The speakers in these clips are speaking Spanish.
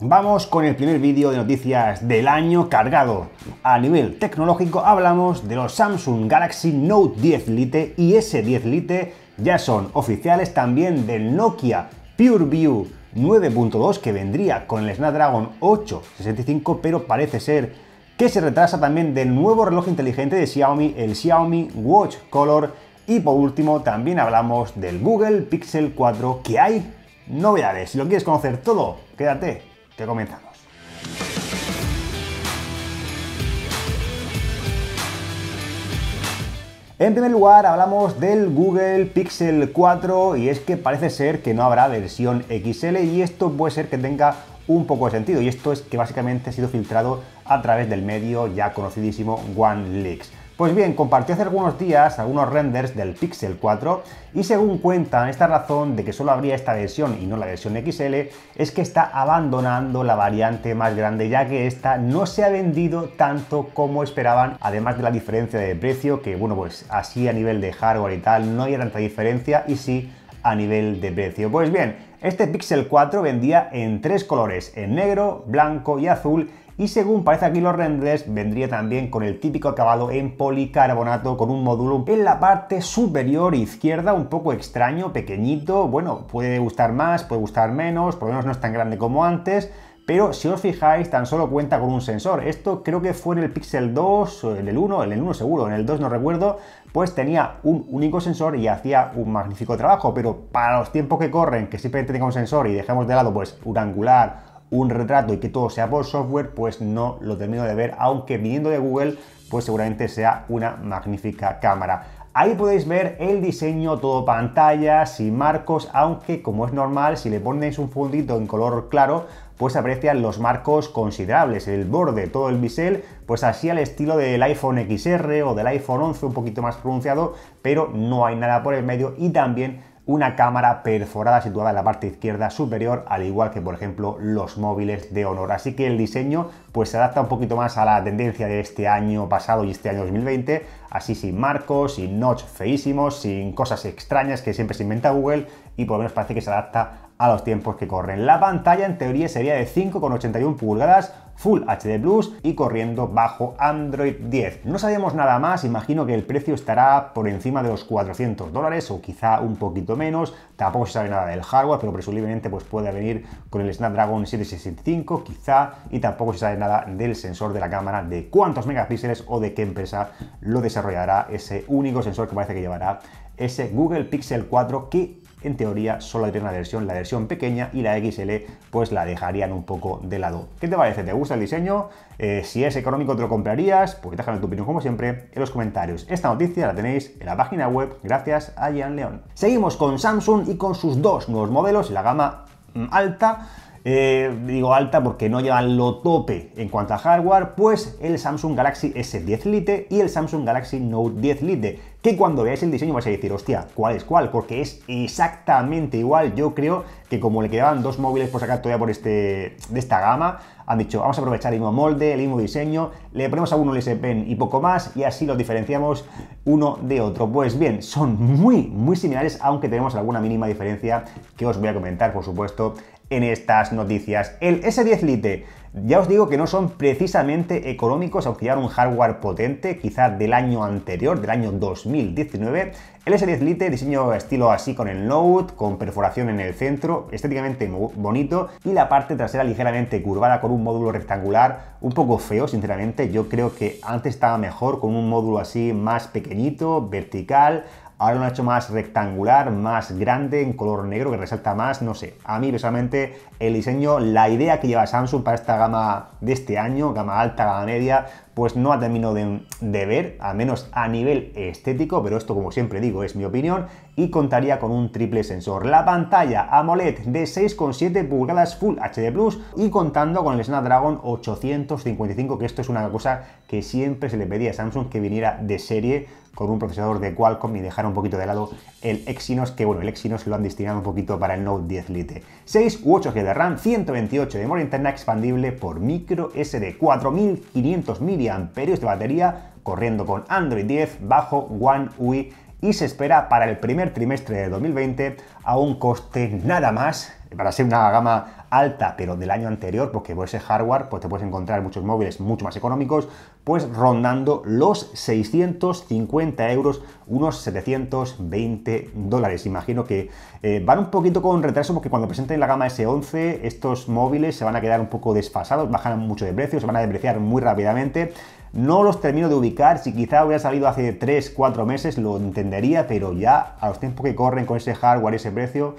Vamos con el primer vídeo de noticias del año cargado. A nivel tecnológico hablamos de los Samsung Galaxy Note 10 Lite y S10 Lite, ya son oficiales también del Nokia PureView 9.2 que vendría con el Snapdragon 865 pero parece ser que se retrasa también del nuevo reloj inteligente de Xiaomi, el Xiaomi Watch Color y por último también hablamos del Google Pixel 4 que hay novedades. Si lo quieres conocer todo, quédate que comenzamos. En primer lugar, hablamos del Google Pixel 4 y es que parece ser que no habrá versión XL y esto puede ser que tenga un poco de sentido y esto es que básicamente ha sido filtrado a través del medio ya conocidísimo OneLeaks. Pues bien, compartió hace algunos días algunos renders del Pixel 4 y según cuentan, esta razón de que solo habría esta versión y no la versión XL es que está abandonando la variante más grande ya que esta no se ha vendido tanto como esperaban, además de la diferencia de precio que bueno pues así a nivel de hardware y tal no hay tanta diferencia y sí a nivel de precio. Pues bien, este Pixel 4 vendía en tres colores, en negro, blanco y azul y según parece aquí los renders vendría también con el típico acabado en policarbonato con un módulo en la parte superior izquierda, un poco extraño, pequeñito, bueno, puede gustar más, puede gustar menos, por lo menos no es tan grande como antes, pero si os fijáis tan solo cuenta con un sensor. Esto creo que fue en el Pixel 2, en el 1, en el 1 seguro, en el 2 no recuerdo, pues tenía un único sensor y hacía un magnífico trabajo, pero para los tiempos que corren, que siempre tenga un sensor y dejemos de lado pues un angular un retrato y que todo sea por software, pues no lo termino de ver, aunque viniendo de Google, pues seguramente sea una magnífica cámara. Ahí podéis ver el diseño todo pantallas y marcos, aunque como es normal, si le ponéis un fundito en color claro, pues aprecian los marcos considerables, el borde, todo el bisel, pues así al estilo del iPhone XR o del iPhone 11, un poquito más pronunciado, pero no hay nada por el medio y también una cámara perforada situada en la parte izquierda superior, al igual que por ejemplo los móviles de Honor. Así que el diseño pues se adapta un poquito más a la tendencia de este año pasado y este año 2020, así sin marcos, sin notch feísimos, sin cosas extrañas que siempre se inventa Google y por lo menos parece que se adapta a los tiempos que corren. La pantalla en teoría sería de 5,81 pulgadas, Full HD Plus y corriendo bajo Android 10. No sabemos nada más, imagino que el precio estará por encima de los 400 dólares o quizá un poquito menos, tampoco se sabe nada del hardware, pero presumiblemente pues puede venir con el Snapdragon 765 quizá y tampoco se sabe nada del sensor de la cámara, de cuántos megapíxeles o de qué empresa lo desarrollará ese único sensor que parece que llevará ese Google Pixel 4 que en teoría solo hay una versión, la versión pequeña y la XL pues la dejarían un poco de lado. ¿Qué te parece? ¿Te gusta el diseño? Eh, si es económico te lo comprarías, Porque déjame tu opinión como siempre en los comentarios. Esta noticia la tenéis en la página web gracias a Gian León. Seguimos con Samsung y con sus dos nuevos modelos, la gama mm, alta eh, digo alta porque no llevan lo tope en cuanto a hardware, pues el Samsung Galaxy S10 Lite y el Samsung Galaxy Note 10 Lite, que cuando veáis el diseño vais a decir, hostia, ¿cuál es cuál? Porque es exactamente igual, yo creo que como le quedaban dos móviles por sacar todavía por este, de esta gama, han dicho, vamos a aprovechar el mismo molde, el mismo diseño, le ponemos a uno el S Pen y poco más, y así los diferenciamos uno de otro. Pues bien, son muy, muy similares, aunque tenemos alguna mínima diferencia que os voy a comentar, por supuesto, en estas noticias. El S10 Lite, ya os digo que no son precisamente económicos, aunque un hardware potente, quizás del año anterior, del año 2019. El S10 Lite, diseño estilo así con el Note, con perforación en el centro, estéticamente bonito, y la parte trasera ligeramente curvada con un módulo rectangular, un poco feo, sinceramente. Yo creo que antes estaba mejor con un módulo así más pequeñito, vertical, Ahora lo han hecho más rectangular, más grande, en color negro, que resalta más, no sé. A mí personalmente el diseño, la idea que lleva Samsung para esta gama de este año, gama alta, gama media, pues no ha terminado de, ver, al menos a nivel estético, pero esto como siempre digo es mi opinión, y contaría con un triple sensor. La pantalla AMOLED de 6,7 pulgadas Full HD Plus y contando con el Snapdragon 855, que esto es una cosa que siempre se le pedía a Samsung que viniera de serie con un procesador de Qualcomm y dejar un poquito de lado el Exynos, que bueno, el Exynos lo han destinado un poquito para el Note 10 Lite. 6 u 8 GB de RAM, 128 de memoria interna expandible por micro SD, 4500 mAh amperios de este batería corriendo con Android 10 bajo One UI y se espera para el primer trimestre de 2020 a un coste nada más, para ser una gama alta pero del año anterior, porque por ese hardware pues te puedes encontrar muchos móviles mucho más económicos, pues rondando los 650 euros, unos 720 dólares. Imagino que eh, van un poquito con retraso porque cuando presenten la gama S11 estos móviles se van a quedar un poco desfasados, bajan mucho de precio, se van a depreciar muy rápidamente no los termino de ubicar, si quizá hubiera salido hace 3, 4 meses lo entendería, pero ya a los tiempos que corren con ese hardware, ese precio,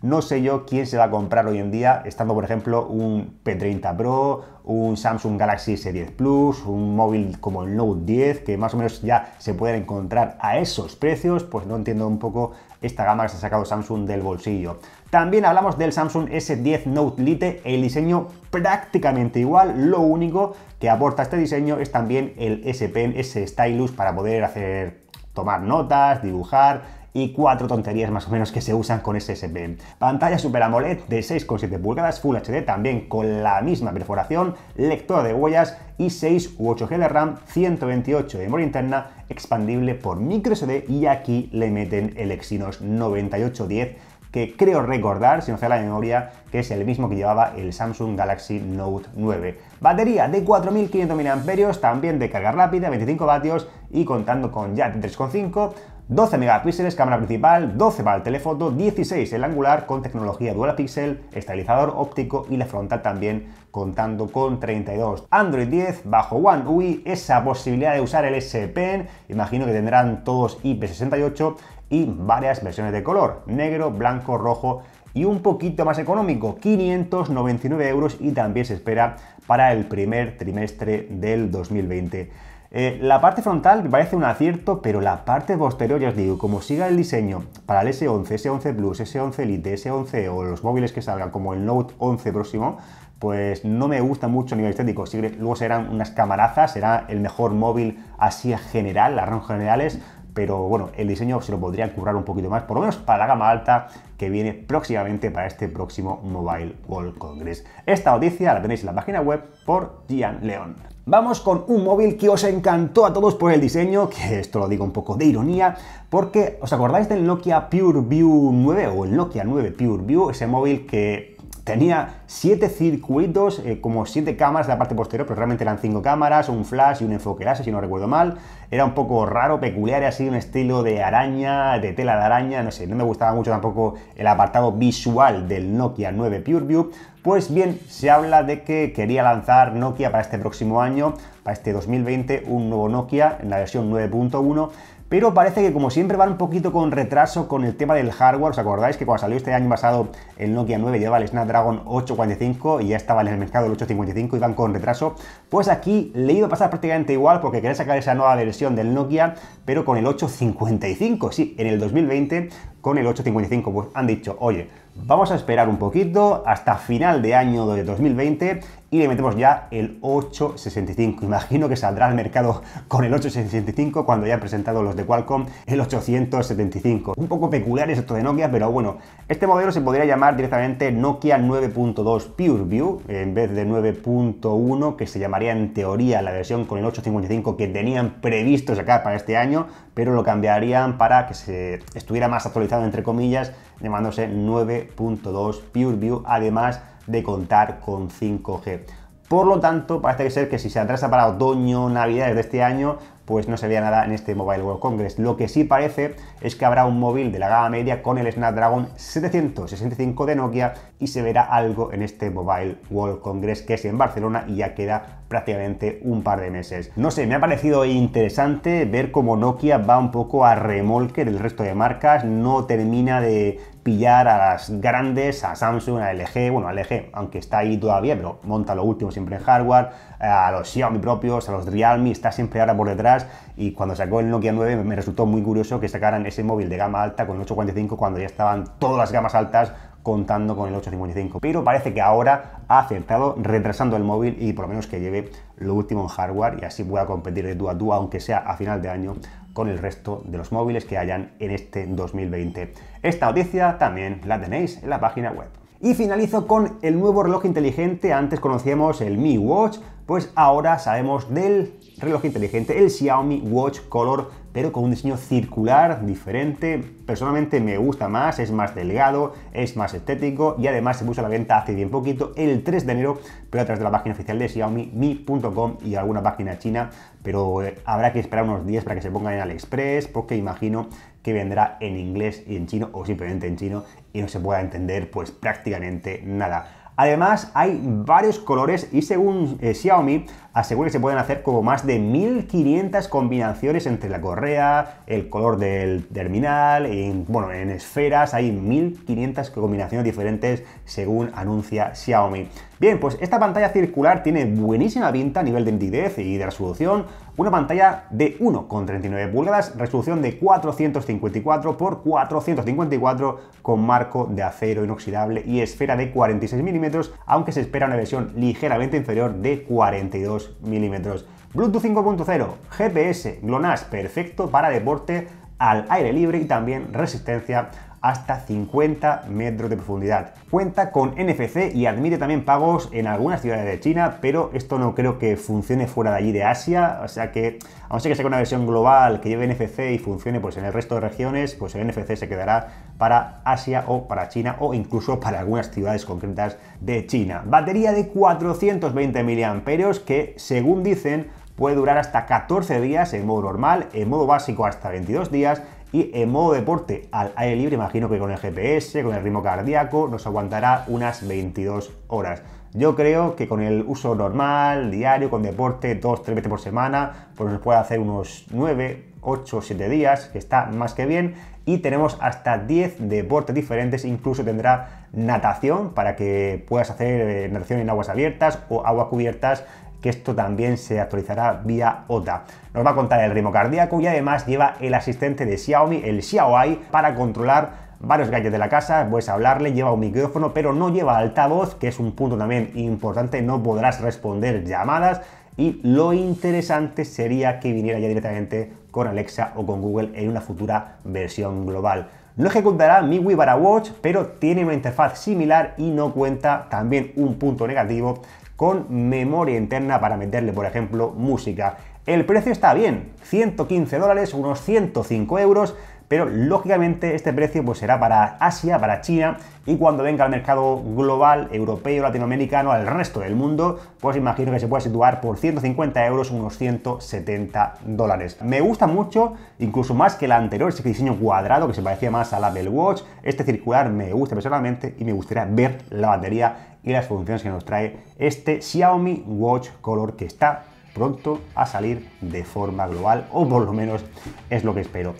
no sé yo quién se va a comprar hoy en día, estando por ejemplo un P30 Pro, un Samsung Galaxy S10 Plus, un móvil como el Note 10, que más o menos ya se pueden encontrar a esos precios, pues no entiendo un poco esta gama que se ha sacado Samsung del bolsillo. También hablamos del Samsung S10 Note Lite, el diseño prácticamente igual, lo único que aporta este diseño es también el S Pen, S Stylus para poder hacer tomar notas, dibujar, y cuatro tonterías más o menos que se usan con ese Pen. Pantalla Super AMOLED de 6,7 pulgadas, Full HD también con la misma perforación, lector de huellas y 6 u 8 GB de RAM, 128 de memoria interna, expandible por microSD y aquí le meten el Exynos 9810 que creo recordar, si no sea la memoria, que es el mismo que llevaba el Samsung Galaxy Note 9. Batería de 4.500 mAh, también de carga rápida, 25 vatios y contando con JAT 3.5, 12 megapíxeles, cámara principal, 12 para el telefoto, 16 el angular con tecnología dual pixel, estabilizador óptico y la frontal también contando con 32. Android 10 bajo One UI, esa posibilidad de usar el S Pen, imagino que tendrán todos IP68 y varias versiones de color, negro, blanco, rojo y un poquito más económico, 599 euros y también se espera para el primer trimestre del 2020. Eh, la parte frontal parece un acierto, pero la parte posterior, ya os digo, como siga el diseño para el S11, S11 Plus, S11 Elite, S11 o los móviles que salgan, como el Note 11 próximo, pues no me gusta mucho a nivel estético. luego serán unas camarazas, será el mejor móvil así en general, las ROM generales, pero bueno, el diseño se lo podría currar un poquito más, por lo menos para la gama alta que viene próximamente para este próximo Mobile World Congress. Esta noticia la tenéis en la página web por Gian León. Vamos con un móvil que os encantó a todos por el diseño, que esto lo digo un poco de ironía, porque ¿os acordáis del Nokia PureView 9 o el Nokia 9 PureView? Ese móvil que Tenía siete circuitos, eh, como siete cámaras de la parte posterior, pero realmente eran cinco cámaras, un flash y un enfoque láser, si no recuerdo mal. Era un poco raro, peculiar, así un estilo de araña, de tela de araña, no sé, no me gustaba mucho tampoco el apartado visual del Nokia 9 PureView. Pues bien, se habla de que quería lanzar Nokia para este próximo año, para este 2020, un nuevo Nokia en la versión 9.1 pero parece que como siempre van un poquito con retraso con el tema del hardware. ¿Os acordáis que cuando salió este año pasado el Nokia 9 llevaba el Snapdragon 845 y ya estaba en el mercado el 855 y van con retraso? Pues aquí le iba a pasar prácticamente igual porque quería sacar esa nueva versión del Nokia, pero con el 855. Sí, en el 2020 con el 855 pues han dicho, oye, vamos a esperar un poquito hasta final de año de 2020 y le metemos ya el 865. Imagino que saldrá al mercado con el 865 cuando ya presentado los de Qualcomm el 875. Un poco peculiar es esto de Nokia, pero bueno, este modelo se podría llamar directamente Nokia 9.2 PureView en vez de 9.1 que se llamaría en teoría la versión con el 855 que tenían previsto sacar para este año, pero lo cambiarían para que se estuviera más actualizado entre comillas llamándose 9.2 PureView. Además, de contar con 5G. Por lo tanto, parece que ser que si se atrasa para otoño, navidades de este año, pues no se veía nada en este Mobile World Congress. Lo que sí parece es que habrá un móvil de la gama media con el Snapdragon 765 de Nokia y se verá algo en este Mobile World Congress que es en Barcelona y ya queda prácticamente un par de meses. No sé, me ha parecido interesante ver cómo Nokia va un poco a remolque del resto de marcas, no termina de pillar a las grandes, a Samsung, a LG, bueno, a LG, aunque está ahí todavía, pero monta lo último siempre en hardware, a los Xiaomi propios, a los Realme, está siempre ahora por detrás y cuando sacó el Nokia 9 me resultó muy curioso que sacaran ese móvil de gama alta con el 845 cuando ya estaban todas las gamas altas contando con el 855. Pero parece que ahora ha acertado retrasando el móvil y por lo menos que lleve lo último en hardware y así pueda competir de tú a tú, aunque sea a final de año, con el resto de los móviles que hayan en este 2020. Esta noticia también la tenéis en la página web. Y finalizo con el nuevo reloj inteligente, antes conocíamos el Mi Watch, pues ahora sabemos del reloj inteligente, el Xiaomi Watch Color, pero con un diseño circular diferente. Personalmente me gusta más, es más delgado, es más estético y además se puso a la venta hace bien poquito, el 3 de enero, pero a través de la página oficial de Xiaomi, mi.com y alguna página china, pero eh, habrá que esperar unos días para que se pongan en AliExpress, porque imagino que vendrá en inglés y en chino o simplemente en chino y no se pueda entender pues prácticamente nada. Además hay varios colores y según eh, Xiaomi asegura que se pueden hacer como más de 1500 combinaciones entre la correa, el color del terminal, en, bueno, en esferas hay 1500 combinaciones diferentes según anuncia Xiaomi. Bien, pues esta pantalla circular tiene buenísima pinta a nivel de nitidez y de resolución. Una pantalla de 1,39 pulgadas, resolución de 454 x 454 con marco de acero inoxidable y esfera de 46 milímetros, aunque se espera una versión ligeramente inferior de 42 milímetros. Bluetooth 5.0, GPS, GLONASS perfecto para deporte al aire libre y también resistencia hasta 50 metros de profundidad. Cuenta con NFC y admite también pagos en algunas ciudades de China, pero esto no creo que funcione fuera de allí de Asia, o sea que, aunque no que sea una versión global que lleve NFC y funcione pues en el resto de regiones, pues el NFC se quedará para Asia o para China o incluso para algunas ciudades concretas de China. Batería de 420 mAh que, según dicen, puede durar hasta 14 días en modo normal, en modo básico hasta 22 días y en modo deporte, al aire libre, imagino que con el GPS, con el ritmo cardíaco, nos aguantará unas 22 horas. Yo creo que con el uso normal, diario, con deporte, dos, tres veces por semana, pues nos puede hacer unos 9, 8, 7 días, que está más que bien. Y tenemos hasta 10 deportes diferentes, incluso tendrá natación para que puedas hacer eh, natación en aguas abiertas o aguas cubiertas que esto también se actualizará vía OTA. Nos va a contar el ritmo cardíaco y además lleva el asistente de Xiaomi, el Xiaoai, para controlar varios gallos de la casa, puedes hablarle, lleva un micrófono, pero no lleva altavoz, que es un punto también importante, no podrás responder llamadas y lo interesante sería que viniera ya directamente con Alexa o con Google en una futura versión global. No ejecutará mi para Watch, pero tiene una interfaz similar y no cuenta también un punto negativo, con memoria interna para meterle, por ejemplo, música. El precio está bien, 115 dólares, unos 105 euros, pero lógicamente este precio pues será para Asia, para China y cuando venga al mercado global, europeo, latinoamericano, al resto del mundo, pues imagino que se puede situar por 150 euros, unos 170 dólares. Me gusta mucho, incluso más que el anterior, ese diseño cuadrado que se parecía más a la Apple Watch, este circular me gusta personalmente y me gustaría ver la batería y las funciones que nos trae este Xiaomi Watch Color que está pronto a salir de forma global o por lo menos es lo que espero.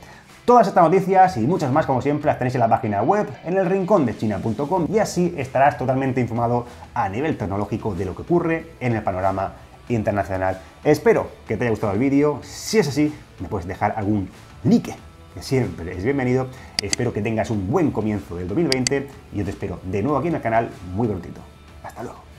Todas estas noticias y muchas más, como siempre, las tenéis en la página web, en el rincón de china.com y así estarás totalmente informado a nivel tecnológico de lo que ocurre en el panorama internacional. Espero que te haya gustado el vídeo. Si es así, me puedes dejar algún like, que siempre es bienvenido. Espero que tengas un buen comienzo del 2020 y yo te espero de nuevo aquí en el canal muy prontito. Hasta luego.